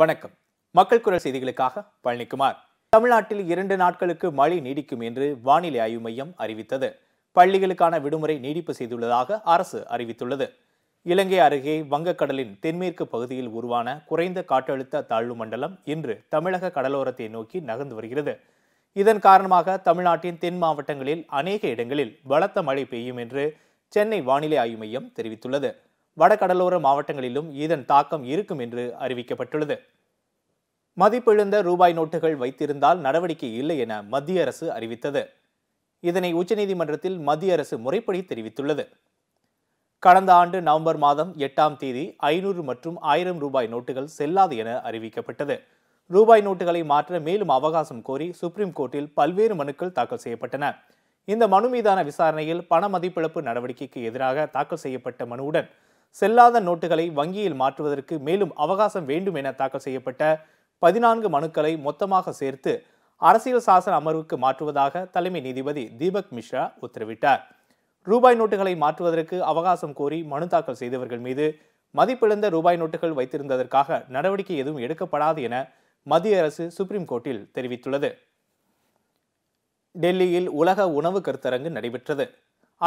வணக்கம் மக்கள் குரல் செய்திகளுக்காக பழனிக்குமார் தமிழ்நாட்டில் இரண்டு நாட்களுக்கு மழை நீடிக்கும் என்று வானிலை ஆய்வு மையம் அறிவித்தது பள்ளிகளுக்கான விடுமுறை நீடிப்பு செய்துள்ளதாக அரசு அறிவித்துள்ளது இலங்கை அருகே வங்கக்கடலின் தென்மேற்கு பகுதியில் உருவான குறைந்த காற்றழுத்த தாழ்வு மண்டலம் இன்று தமிழக கடலோரத்தை நோக்கி நகர்ந்து வருகிறது இதன் காரணமாக தமிழ்நாட்டின் தென் மாவட்டங்களில் அநேக இடங்களில் பலத்த மழை பெய்யும் என்று சென்னை வானிலை ஆய்வு மையம் தெரிவித்துள்ளது வடகடலோர மாவட்டங்களிலும் இதன் தாக்கம் இருக்கும் என்று அறிவிக்கப்பட்டுள்ளது மதிப்பிழந்த ரூபாய் நோட்டுகள் வைத்திருந்தால் நடவடிக்கை இல்லை என மத்திய அரசு அறிவித்தது இதனை உச்சநீதிமன்றத்தில் மத்திய அரசு முறைப்படி தெரிவித்துள்ளது கடந்த ஆண்டு நவம்பர் மாதம் எட்டாம் தேதி ஐநூறு மற்றும் ஆயிரம் ரூபாய் நோட்டுகள் செல்லாது என அறிவிக்கப்பட்டது ரூபாய் நோட்டுகளை மாற்ற மேலும் அவகாசம் கோரி சுப்ரீம் கோர்ட்டில் பல்வேறு மனுக்கள் தாக்கல் செய்யப்பட்டன இந்த மனு மீதான விசாரணையில் பண மதிப்பிழப்பு நடவடிக்கைக்கு எதிராக தாக்கல் செய்யப்பட்ட மனுவுடன் செல்லாத நோட்டுகளை வங்கியில் மாற்றுவதற்கு மேலும் அவகாசம் வேண்டும் என தாக்கல் செய்யப்பட்ட பதினான்கு மனுக்களை மொத்தமாக சேர்த்து அரசியல் சாசன அமர்வுக்கு மாற்றுவதாக தலைமை நீதிபதி தீபக் மிஸ்ரா உத்தரவிட்டார் ரூபாய் நோட்டுகளை மாற்றுவதற்கு அவகாசம் கோரி மனு தாக்கல் செய்தவர்கள் மீது மதிப்பிழந்த ரூபாய் நோட்டுகள் வைத்திருந்ததற்காக நடவடிக்கை எதுவும் எடுக்கப்படாது என மத்திய அரசு சுப்ரீம் கோர்ட்டில் தெரிவித்துள்ளது டெல்லியில் உலக உணவு கருத்தரங்கு நடைபெற்றது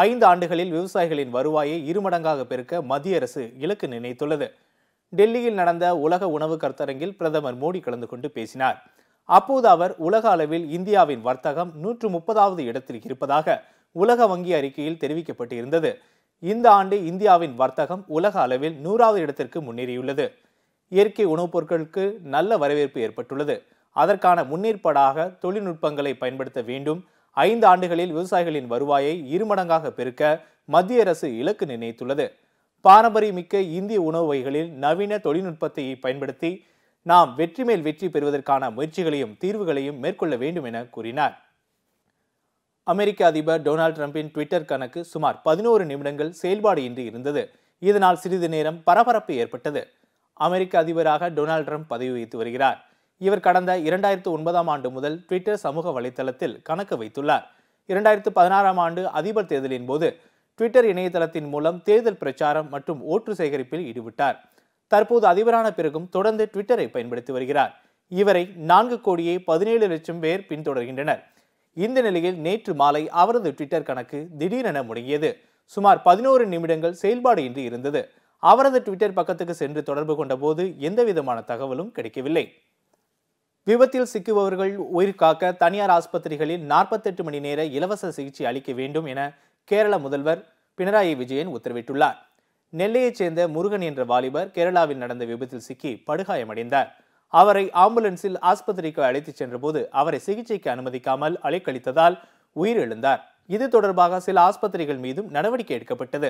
ஐந்து ஆண்டுகளில் விவசாயிகளின் வருவாயை இருமடங்காக பெருக்க மத்திய அரசு இலக்கு நிர்ணயித்துள்ளது டெல்லியில் நடந்த உலக உணவு கருத்தரங்கில் பிரதமர் மோடி கலந்து கொண்டு பேசினார் அப்போது அவர் உலக அளவில் இந்தியாவின் வர்த்தகம் நூற்று முப்பதாவது இடத்தில் இருப்பதாக உலக வங்கி அறிக்கையில் தெரிவிக்கப்பட்டு இருந்தது இந்த ஆண்டு இந்தியாவின் வர்த்தகம் உலக அளவில் நூறாவது இடத்திற்கு முன்னேறியுள்ளது இயற்கை உணவுப் பொருட்களுக்கு நல்ல வரவேற்பு ஏற்பட்டுள்ளது அதற்கான முன்னேற்பாடாக தொழில்நுட்பங்களை பயன்படுத்த வேண்டும் ஐந்து ஆண்டுகளில் விவசாயிகளின் வருவாயை இருமடங்காக பெருக்க மத்திய அரசு இலக்கு நிர்ணயித்துள்ளது பாரம்பரியமிக்க இந்திய உணவு வகைகளில் நவீன தொழில்நுட்பத்தை பயன்படுத்தி நாம் வெற்றி மேல் வெற்றி பெறுவதற்கான முயற்சிகளையும் தீர்வுகளையும் மேற்கொள்ள வேண்டும் என கூறினார் அமெரிக்க அதிபர் டொனால்டு டிரம்பின் ட்விட்டர் கணக்கு சுமார் பதினோரு நிமிடங்கள் செயல்பாடு இன்றி இருந்தது இதனால் சிறிது நேரம் பரபரப்பு ஏற்பட்டது அமெரிக்க அதிபராக டொனால்டு ட்ரம்ப் பதவி வகித்து வருகிறார் இவர் கடந்த இரண்டாயிரத்து ஒன்பதாம் ஆண்டு முதல் ட்விட்டர் சமூக வலைதளத்தில் கணக்கு வைத்துள்ளார் இரண்டாயிரத்து பதினாறாம் ஆண்டு அதிபர் தேர்தலின் போது ட்விட்டர் இணையதளத்தின் மூலம் தேர்தல் பிரச்சாரம் மற்றும் ஓட்டு சேகரிப்பில் ஈடுபட்டார் தற்போது அதிபரான பிறகும் தொடர்ந்து ட்விட்டரை பயன்படுத்தி வருகிறார் இவரை நான்கு கோடியே பதினேழு லட்சம் பேர் பின்தொடர்கின்றனர் இந்த நிலையில் நேற்று மாலை அவரது ட்விட்டர் கணக்கு திடீரென முடங்கியது சுமார் பதினோரு நிமிடங்கள் செயல்பாடு இன்றி இருந்தது அவரது ட்விட்டர் பக்கத்துக்கு சென்று தொடர்பு கொண்டபோது எந்தவிதமான தகவலும் கிடைக்கவில்லை விபத்தில் சிக்குபவர்கள் உயிர் காக்க தனியார் ஆஸ்பத்திரிகளில் நாற்பத்தெட்டு மணி நேர இலவச சிகிச்சை அளிக்க வேண்டும் என கேரள முதல்வர் பினராயி விஜயன் உத்தரவிட்டுள்ளார் நெல்லையைச் சேர்ந்த முருகன் என்ற வாலிபர் கேரளாவில் நடந்த விபத்தில் சிக்கி படுகாயமடைந்தார் அவரை ஆம்புலன்ஸில் ஆஸ்பத்திரிக்கு அழைத்துச் சென்றபோது அவரை சிகிச்சைக்கு அனுமதிக்காமல் அழைக்களித்ததால் உயிரிழந்தார் இது தொடர்பாக சில ஆஸ்பத்திரிகள் மீதும் நடவடிக்கை எடுக்கப்பட்டது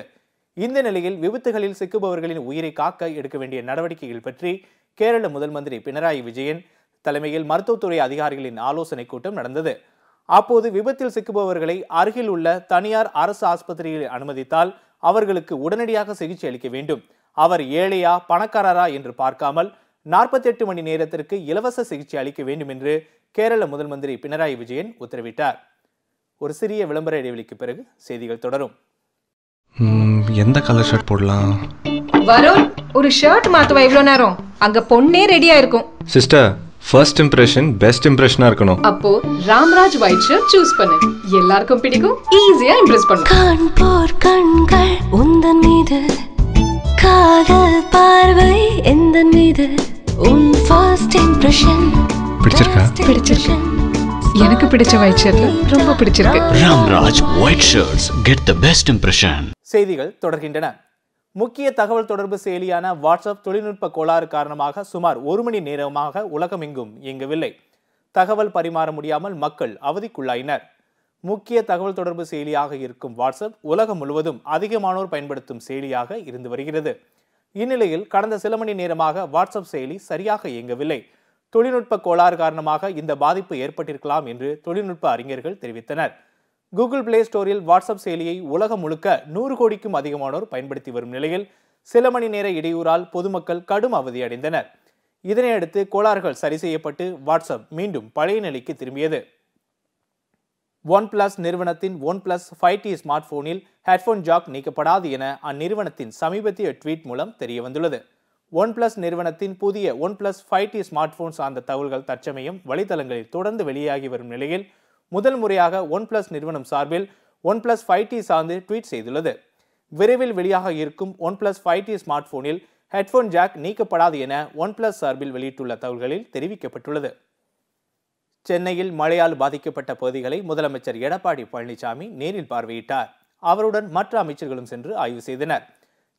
இந்த நிலையில் விபத்துகளில் சிக்குபவர்களின் உயிரை காக்க எடுக்க வேண்டிய நடவடிக்கைகள் பற்றி கேரள முதல் மந்திரி பினராயி விஜயன் தலைமையில் மருத்துவத்துறை அதிகாரிகளின் ஆலோசனைக் கூட்டம் நடந்தது அப்போது விபத்தில் சிக்குபவர்களை அருகில் உள்ள தனியார் அரசு ஆஸ்பத்திரியில் அனுமதித்தால் அவர்களுக்கு உடனடியாக சிகிச்சை அளிக்க வேண்டும் அவர் ஏழையா பணக்காரரா என்று பார்க்காமல் நாற்பத்தி எட்டு மணி நேரத்திற்கு இலவச சிகிச்சை அளிக்க வேண்டும் என்று கேரள முதல் மந்திரி பினராயி விஜயன் உத்தரவிட்டார் ஒரு சிறிய விளம்பர இடைவெளிக்கு பிறகு செய்திகள் தொடரும் எந்த கலர் ஷர்ட் போடலாம் வரும் ஒரு ஷர்ட் மாத்துவா இவ்வளவு நேரம் அங்க பொண்ணே ரெடியா இருக்கும் சிஸ்டர் ஃபர்ஸ்ட் இம்ப்ரெஷன் பெஸ்ட் இம்ப்ரெஷனா இருக்கணும் அப்போ ராம்ராஜ் ஒயிட் ஷர்ட் சூஸ் பண்ணு எல்லாருக்கும் பிடிக்கும் ஈஸியா இம்ப்ரெஸ் பண்ணும் கண் போர் கண்கள் உந்தன் மீது காதல் பார்வை எந்த மீது உன் ஃபர்ஸ்ட் இம்ப்ரெஷன் பிடிச்சிருக்கா பிடிச்சிருக்கு எனக்கு பிடிச்ச ஒயிட் ஷர்ட்ல ரொம்ப பிடிச்சிருக்கு Ramraj white shirts get the best impression செய்திகள் தொடர்கின்றன முக்கிய தகவல் தொடர்பு செயலியான வாட்ஸ்அப் தொழில்நுட்ப கோளாறு காரணமாக சுமார் ஒரு மணி நேரமாக உலகமெங்கும் இயங்கவில்லை தகவல் பரிமாற முடியாமல் மக்கள் அவதிக்குள்ளாயினர் முக்கிய தகவல் தொடர்பு செயலியாக இருக்கும் வாட்ஸ்அப் உலகம் முழுவதும் அதிகமானோர் பயன்படுத்தும் செயலியாக இருந்து வருகிறது இந்நிலையில் கடந்த சில மணி நேரமாக வாட்ஸ்அப் செயலி சரியாக இயங்கவில்லை தொழில்நுட்ப கோளாறு காரணமாக இந்த பாதிப்பு ஏற்பட்டிருக்கலாம் என்று தொழில்நுட்ப அறிஞர்கள் தெரிவித்தனர் கூகுள் பிளே ஸ்டோரில் வாட்ஸ்அப் செயலியை உலகம் முழுக்க நூறு கோடிக்கும் அதிகமானோர் பயன்படுத்தி வரும் நிலையில் சில மணி நேர இடையூறால் பொதுமக்கள் கடும் அவதியடைந்தனர் இதனையடுத்து கோளாறுகள் சரி செய்யப்பட்டு வாட்ஸ்அப் மீண்டும் பழைய நிலைக்கு திரும்பியது ஒன் பிளஸ் நிறுவனத்தின் OnePlus five T smart போனில் ஹெட்ஃபோன் ஜாக் நீக்கப்படாது என அந்நிறுவனத்தின் சமீபத்திய ட்வீட் மூலம் தெரிய வந்துள்ளது ஒன் பிளஸ் நிறுவனத்தின் புதிய OnePlus five T smartphone சார்ந்த தகவல்கள் தற்சமயம் வலைதளங்களில் தொடர்ந்து வெளியாகி வரும் நிலையில் முதல் முறையாக ஒன் பிளஸ் நிறுவனம் சார்பில் ஒன் பிளஸ் ஃபைவ் டி சார்ந்து ட்வீட் செய்துள்ளது விரைவில் வெளியாக இருக்கும் OnePlus five T smart போனில் ஹெட்ஃபோன் ஜாக் நீக்கப்படாது என ஒன் பிளஸ் சார்பில் வெளியிட்டுள்ள தகவல்களில் தெரிவிக்கப்பட்டுள்ளது சென்னையில் மழையால் பாதிக்கப்பட்ட பகுதிகளை முதலமைச்சர் எடப்பாடி பழனிசாமி நேரில் பார்வையிட்டார் அவருடன் மற்ற அமைச்சர்களும் சென்று ஆய்வு செய்தனர்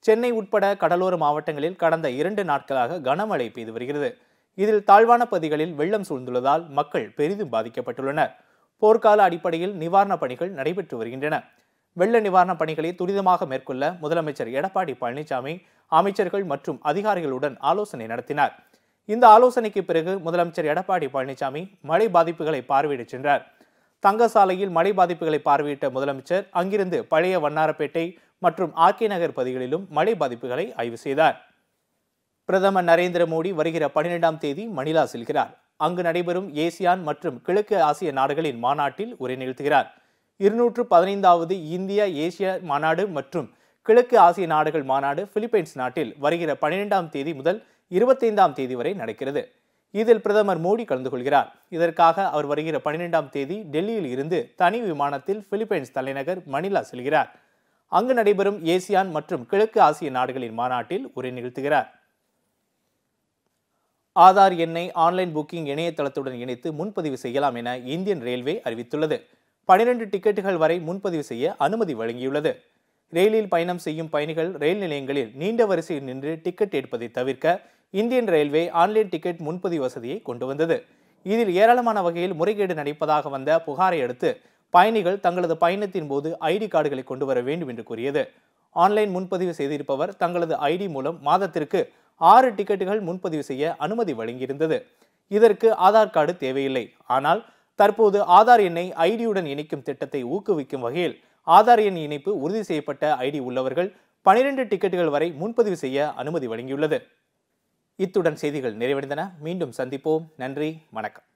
சென்னை உட்பட கடலோர மாவட்டங்களில் கடந்த இரண்டு நாட்களாக கனமழை பெய்து வருகிறது இதில் தாழ்வான பகுதிகளில் வெள்ளம் சூழ்ந்துள்ளதால் மக்கள் பெரிதும் பாதிக்கப்பட்டுள்ளனர் போர்க்கால அடிப்படையில் நிவாரணப் பணிகள் நடைபெற்று வருகின்றன வெள்ள நிவாரணப் பணிகளை துரிதமாக மேற்கொள்ள முதலமைச்சர் எடப்பாடி பழனிசாமி அமைச்சர்கள் மற்றும் அதிகாரிகளுடன் ஆலோசனை நடத்தினார் இந்த ஆலோசனைக்கு பிறகு முதலமைச்சர் எடப்பாடி பழனிசாமி மழை பாதிப்புகளை பார்வையிடச் சென்றார் தங்கசாலையில் மழை பாதிப்புகளை பார்வையிட்ட முதலமைச்சர் அங்கிருந்து பழைய வண்ணாரப்பேட்டை மற்றும் ஆர்கே நகர் பகுதிகளிலும் மழை பாதிப்புகளை ஆய்வு செய்தார் பிரதமர் நரேந்திர மோடி வருகிற பனிரெண்டாம் தேதி மணிலா செல்கிறார் அங்கு நடைபெறும் ஏசியான் மற்றும் கிழக்கு ஆசிய நாடுகளின் மாநாட்டில் உரை நிகழ்த்துகிறார் இருநூற்று பதினைந்தாவது இந்தியா ஏசிய மாநாடு மற்றும் கிழக்கு ஆசிய நாடுகள் மாநாடு பிலிப்பைன்ஸ் நாட்டில் வருகிற பனிரெண்டாம் தேதி முதல் இருபத்தைந்தாம் தேதி வரை நடக்கிறது இதில் பிரதமர் மோடி கலந்து கொள்கிறார் இதற்காக அவர் வருகிற பனிரெண்டாம் தேதி டெல்லியில் இருந்து தனி விமானத்தில் பிலிப்பைன்ஸ் தலைநகர் மணிலா செல்கிறார் அங்கு நடைபெறும் ஏசியான் மற்றும் கிழக்கு ஆசிய நாடுகளின் மாநாட்டில் உரை நிகழ்த்துகிறார் ஆதார் எண்ணை ஆன்லைன் புக்கிங் இணையதளத்துடன் இணைத்து முன்பதிவு செய்யலாம் என இந்தியன் ரயில்வே அறிவித்துள்ளது பனிரெண்டு டிக்கெட்டுகள் வரை முன்பதிவு செய்ய அனுமதி வழங்கியுள்ளது ரயிலில் பயணம் செய்யும் பயணிகள் ரயில் நிலையங்களில் நீண்ட வரிசையில் நின்று டிக்கெட் எடுப்பதை தவிர்க்க இந்தியன் ரயில்வே ஆன்லைன் டிக்கெட் முன்பதிவு வசதியை கொண்டு வந்தது இதில் ஏராளமான வகையில் முறைகேடு நடைப்பதாக வந்த புகாரை அடுத்து பயணிகள் தங்களது பயணத்தின் போது ஐடி கார்டுகளை கொண்டு வர வேண்டும் என்று கூறியது ஆன்லைன் முன்பதிவு செய்திருப்பவர் தங்களது ஐடி மூலம் மாதத்திற்கு ஆறு டிக்கெட்டுகள் முன்பதிவு செய்ய அனுமதி வழங்கியிருந்தது இதற்கு ஆதார் கார்டு தேவையில்லை ஆனால் தற்போது ஆதார் எண்ணை ஐடியுடன் இணைக்கும் திட்டத்தை ஊக்குவிக்கும் வகையில் ஆதார் எண் இணைப்பு உறுதி செய்யப்பட்ட ஐடி உள்ளவர்கள் பனிரெண்டு டிக்கெட்டுகள் வரை முன்பதிவு செய்ய அனுமதி வழங்கியுள்ளது இத்துடன் செய்திகள் நிறைவடைந்தன மீண்டும் சந்திப்போம் நன்றி வணக்கம்